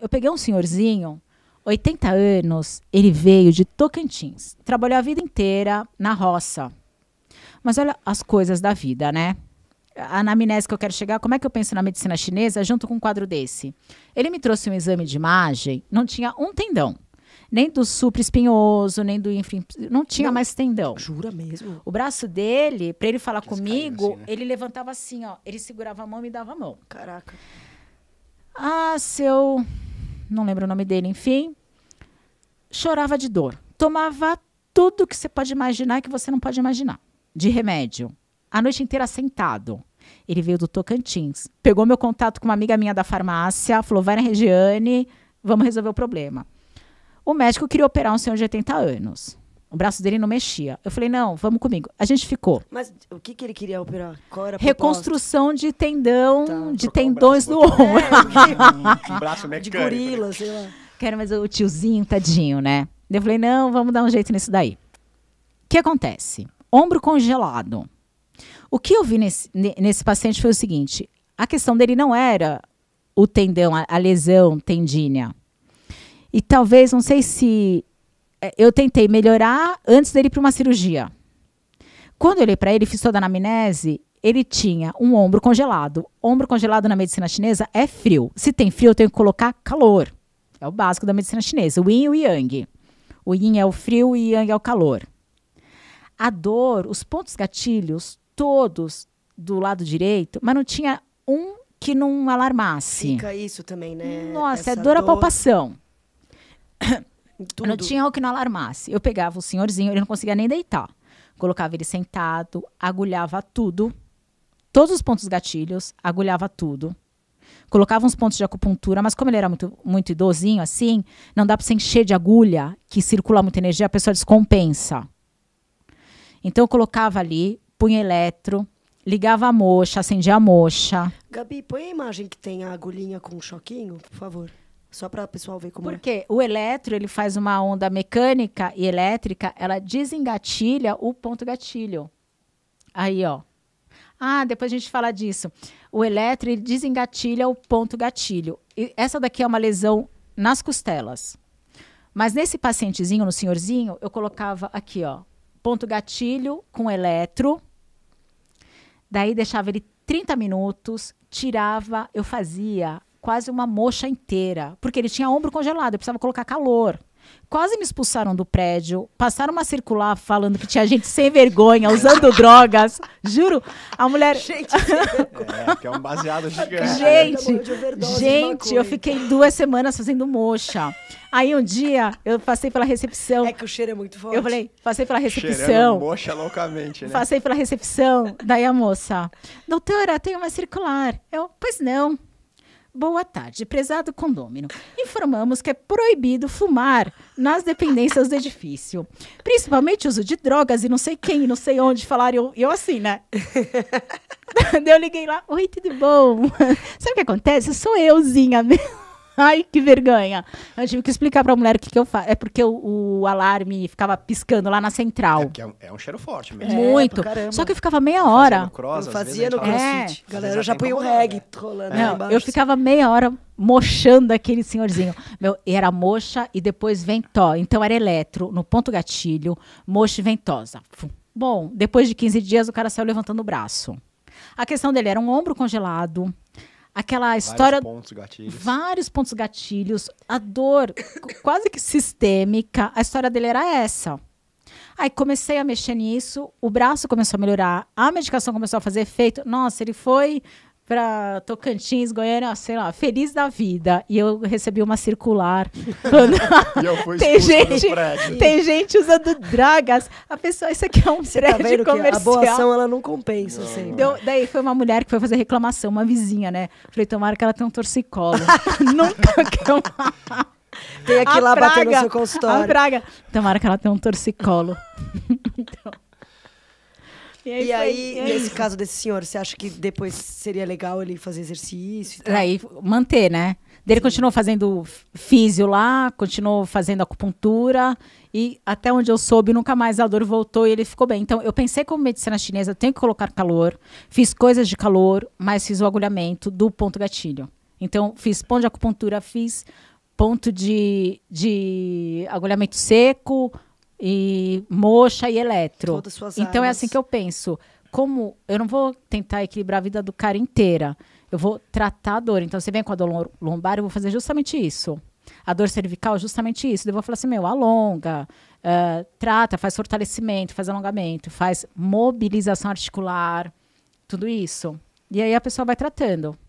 Eu peguei um senhorzinho, 80 anos, ele veio de Tocantins. Trabalhou a vida inteira na roça. Mas olha as coisas da vida, né? A anamnese que eu quero chegar, como é que eu penso na medicina chinesa junto com um quadro desse? Ele me trouxe um exame de imagem, não tinha um tendão. Nem do supraespinhoso, nem do infim, não tinha não, mais tendão. Jura mesmo? O braço dele, para ele falar comigo, assim, né? ele levantava assim, ó, ele segurava a mão e me dava a mão. Caraca. Ah, seu. Não lembro o nome dele, enfim. Chorava de dor. Tomava tudo que você pode imaginar e que você não pode imaginar de remédio. A noite inteira sentado. Ele veio do Tocantins. Pegou meu contato com uma amiga minha da farmácia, falou: vai na Regiane, vamos resolver o problema. O médico queria operar um senhor de 80 anos. O braço dele não mexia. Eu falei, não, vamos comigo. A gente ficou. Mas o que, que ele queria operar? Qual era a Reconstrução de tendão, tá, de tendões do ombro. É, um braço mecânico. De gorila, sei lá. Quero, mas o tiozinho, tadinho, né? Eu falei, não, vamos dar um jeito nisso daí. O que acontece? Ombro congelado. O que eu vi nesse, nesse paciente foi o seguinte: a questão dele não era o tendão, a, a lesão tendínea. E talvez, não sei se é, eu tentei melhorar antes dele ir para uma cirurgia. Quando eu olhei para ele, fiz toda a anamnese, ele tinha um ombro congelado. Ombro congelado na medicina chinesa é frio. Se tem frio, eu tenho que colocar calor. É o básico da medicina chinesa, o yin e o yang. O yin é o frio e o yang é o calor. A dor, os pontos gatilhos, todos do lado direito, mas não tinha um que não alarmasse. Fica isso também, né? Nossa, é Essa é dor, dor... à palpação. Tudo. Não tinha o que não alarmasse. Eu pegava o senhorzinho, ele não conseguia nem deitar. Colocava ele sentado, agulhava tudo, todos os pontos gatilhos, agulhava tudo. Colocava uns pontos de acupuntura, mas como ele era muito, muito idosinho assim, não dá para você encher de agulha, que circula muita energia, a pessoa descompensa. Então eu colocava ali, punha eletro, ligava a mocha, acendia a mocha. Gabi, põe a imagem que tem a agulhinha com um choquinho, por favor. Só para o pessoal ver como é. Porque é. o eletro ele faz uma onda mecânica e elétrica, ela desengatilha o ponto gatilho. Aí, ó. Ah, depois a gente fala disso. O eletro ele desengatilha o ponto gatilho. E essa daqui é uma lesão nas costelas. Mas nesse pacientezinho, no senhorzinho, eu colocava aqui, ó, ponto gatilho com eletro. Daí deixava ele 30 minutos, tirava, eu fazia quase uma mocha inteira, porque ele tinha ombro congelado, eu precisava colocar calor. Quase me expulsaram do prédio, passaram uma circular falando que tinha gente sem vergonha, usando drogas. Juro, a mulher. Gente, é, que é um baseado gigante. Gente, é gente, eu fiquei duas semanas fazendo mocha. Aí um dia eu passei pela recepção. É que o cheiro é muito forte. Eu falei, passei pela recepção. Cheirando mocha loucamente, né? Passei pela recepção. Daí a moça, doutora, tem uma circular. Eu, pois não. Boa tarde, prezado condômino. Informamos que é proibido fumar nas dependências do edifício. Principalmente uso de drogas e não sei quem, não sei onde falar. Eu, eu assim, né? eu liguei lá, oi, tudo bom? Sabe o que acontece? Sou euzinha mesmo. Ai, que vergonha. Eu tive que explicar pra mulher o que, que eu faço. É porque o, o alarme ficava piscando lá na central. É, é, um, é um cheiro forte mesmo. É, Muito. É, Só que eu ficava meia hora. Cross, eu fazia no assim, crossfit. É. Galera, eu já põe o reggae rolando Não, Eu ficava meia hora mochando aquele senhorzinho. Meu, era mocha e depois ventó. Então era eletro, no ponto gatilho, mocha e ventosa. Bom, depois de 15 dias o cara saiu levantando o braço. A questão dele era um ombro congelado, aquela história. Vários pontos gatilhos. Vários pontos gatilhos. A dor quase que sistêmica. A história dele era essa. Aí comecei a mexer nisso, o braço começou a melhorar, a medicação começou a fazer efeito. Nossa, ele foi para Tocantins, Goiânia, sei lá, feliz da vida. E eu recebi uma circular. Quando... e eu fui tem gente, tem gente usando dragas. A pessoa, isso aqui é um Você tá prédio tá vendo comercial. Que a boa ação ela não compensa assim. não, Deu, daí foi uma mulher que foi fazer reclamação, uma vizinha, né? Falei, tomara que ela tenha um torcicolo. Nunca que eu... Tem aqui lá praga, batendo no seu consultório. A praga. Tomara que ela tenha um torcicolo. E aí, e aí foi, e nesse é caso desse senhor, você acha que depois seria legal ele fazer exercício? E tal? Aí manter, né? Ele continuou fazendo físio lá, continuou fazendo acupuntura e até onde eu soube, nunca mais a dor voltou e ele ficou bem. Então, eu pensei como medicina chinesa, eu tenho que colocar calor, fiz coisas de calor, mas fiz o agulhamento do ponto gatilho. Então, fiz ponto de acupuntura, fiz ponto de, de agulhamento seco, e mocha e eletro. então é assim que eu penso. Como eu não vou tentar equilibrar a vida do cara inteira, eu vou tratar a dor. Então você vem com a dor lombar, eu vou fazer justamente isso. A dor cervical justamente isso. Eu vou falar assim, meu, alonga, uh, trata, faz fortalecimento, faz alongamento, faz mobilização articular, tudo isso. E aí a pessoa vai tratando.